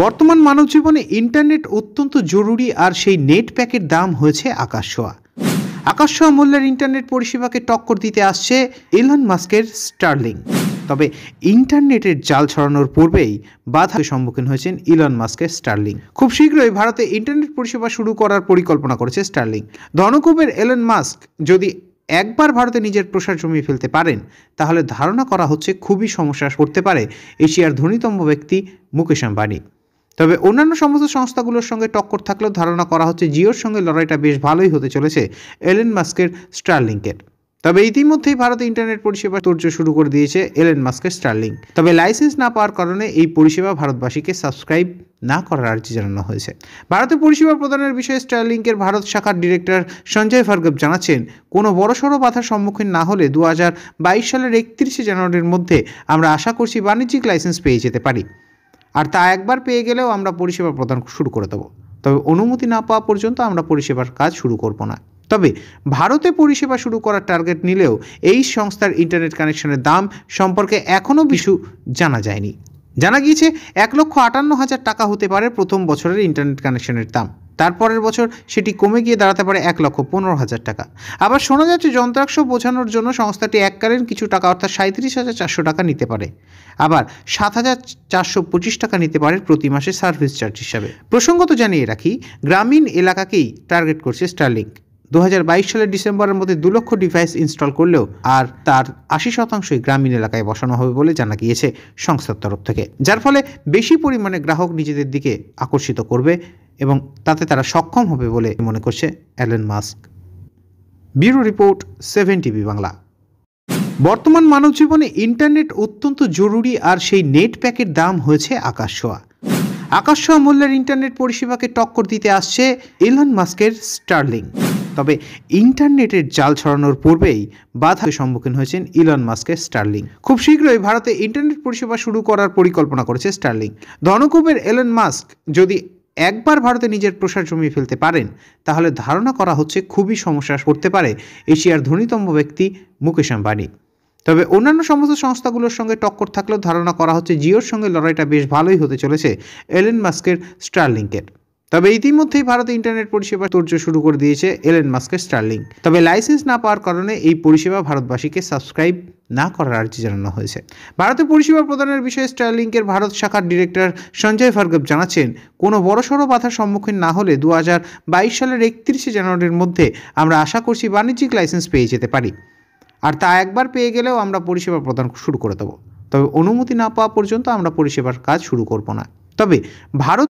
বর্তমান মানব জীবনে ইন্টারনেট অত্যন্ত জরুরি আর সেই নেট প্যাকের দাম হয়েছে আকাশছোঁয়া আকাশছোঁয়া মূল্যের ইন্টারনেট পরিষেবাকে টক্কর দিতে আসছে এলন মাস্কের স্টার্লিং তবে ইন্টারনেটের জাল ছড়ানোর পূর্বেই বাধার সম্মুখীন হয়েছেন ইলন মাস্কের স্টার্লিং খুব শীঘ্রই ভারতে ইন্টারনেট পরিষেবা শুরু করার পরিকল্পনা করেছে স্টার্লিং ধনকুবের এলন মাস্ক যদি একবার ভারতে নিজের প্রসার জমিয়ে ফেলতে পারেন তাহলে ধারণা করা হচ্ছে খুবই সমস্যা পড়তে পারে এশিয়ার ধনীতম ব্যক্তি মুকেশ আম্বানি তবে অন্যান্য সমস্ত সংস্থাগুলোর সঙ্গে টক্কর থাকলেও ধারণা করা হচ্ছে জিওর সঙ্গে লড়াইটা বেশ ভালোই হতে চলেছে এলেন মাস্কের স্টারলিংকের তবে ইতিমধ্যেই ভারতে ইন্টারনেট পরিষেবা তোর্য শুরু করে দিয়েছে এলেন মাস্কের স্টারলিং তবে লাইসেন্স না পাওয়ার কারণে এই পরিষেবা ভারতবাসীকে সাবস্ক্রাইব না করার আর্জি জানানো হয়েছে ভারতে পরিষেবা প্রদানের বিষয়ে স্টারলিংকের ভারত শাখার ডিরেক্টর সঞ্জয় ভার্গব জানাচ্ছেন কোনো বড়সড় বাধার সম্মুখীন না হলে দু সালের একত্রিশে জানুয়ারির মধ্যে আমরা আশা করছি বাণিজ্যিক লাইসেন্স পেয়ে যেতে পারি আর তা একবার পেয়ে গেলেও আমরা পরিষেবা প্রদান শুরু করে দেবো তবে অনুমতি না পাওয়া পর্যন্ত আমরা পরিষেবার কাজ শুরু করব না তবে ভারতে পরিষেবা শুরু করার টার্গেট নিলেও এই সংস্থার ইন্টারনেট কানেকশনের দাম সম্পর্কে এখনও কিছু জানা যায়নি জানা গিয়েছে এক লক্ষ আটান্ন হাজার টাকা হতে পারে প্রথম বছরের ইন্টারনেট কানেকশনের দাম তারপরের বছর সেটি কমে গিয়ে দাঁড়াতে পারে এক লক্ষ পনেরো হাজার টাকা আবার শোনা যাচ্ছে যন্ত্রাংশ বোঝানোর জন্য সংস্থাটি এককালীন কিছু টাকা অর্থাৎ সাঁত্রিশ হাজার চারশো টাকা নিতে পারে আবার সাত হাজার চারশো পঁচিশ টাকা নিতে পারে প্রতি মাসে সার্ভিস চার্জ হিসাবে প্রসঙ্গত জানিয়ে রাখি গ্রামীণ এলাকাকেই টার্গেট করছে স্টারলিংক দু সালের ডিসেম্বরের মধ্যে দু লক্ষ ডিভাইস ইনস্টল করলেও আর তার আশি শতাংশই গ্রামীণ এলাকায় বসানো হবে বলে জানা গিয়েছে সংস্থার তরফ থেকে যার ফলে বেশি পরিমাণে গ্রাহক নিজেদের দিকে আকর্ষিত করবে এবং তাতে তারা সক্ষম হবে বলে মনে করছে Elon Musk bureau report seven TV Bangla বর্তমান মানব জীবনে ইন্টারনেট অত্যন্ত জরুরি আর সেই নেট প্যাকের দাম হয়েছে আকাশ ছোঁয়া আকাশ ছোঁয়া মূল্যের ইন্টারনেট পরিষেবাকে টক্কর দিতে আসছে এলন মাস্কের স্টার্লিং তবে ইন্টারনেটের জাল ছড়ানোর পূর্বেই বাধার সম্মুখীন হয়েছেন ইলন মাস্কের স্টার্লিং খুব শীঘ্রই ভারতে ইন্টারনেট পরিষেবা শুরু করার পরিকল্পনা করেছে স্টার্লিং ধনকুবের এলন মাস্ক যদি একবার ভারতে নিজের প্রসার জমিয়ে ফেলতে পারেন তাহলে ধারণা করা হচ্ছে খুবই সমস্যা করতে পারে এশিয়ার ধনীতম ব্যক্তি মুকেশ আম্বানি তবে অন্যান্য সমস্ত সংস্থাগুলোর সঙ্গে টক্কর থাকলেও ধারণা করা হচ্ছে জিওর সঙ্গে লড়াইটা বেশ ভালোই হতে চলেছে এলেন মাস্কের স্টারলিংকের তবে ইতিমধ্যেই ভারতে ইন্টারনেট পরিষেবা তোর্য শুরু করে দিয়েছে এলেন মাস্কের স্টারলিংক তবে লাইসেন্স না পাওয়ার কারণে এই পরিষেবা ভারতবাসীকে সাবস্ক্রাইব না করার আর্জি জানানো হয়েছে ভারতে পরিষেবা প্রদানের বিষয়ে স্টারলিংকের ভারত শাখার ডিরেক্টর সঞ্জয় ভার্গব জানাচ্ছেন কোনো বড়সড় বাধার সম্মুখীন না হলে দু সালের একত্রিশে জানুয়ারির মধ্যে আমরা আশা করছি বাণিজ্যিক লাইসেন্স পেয়ে যেতে পারি আর তা একবার পেয়ে গেলেও আমরা পরিষেবা প্রদান শুরু করে দেবো তবে অনুমতি না পাওয়া পর্যন্ত আমরা পরিষেবার কাজ শুরু করব না তবে ভারত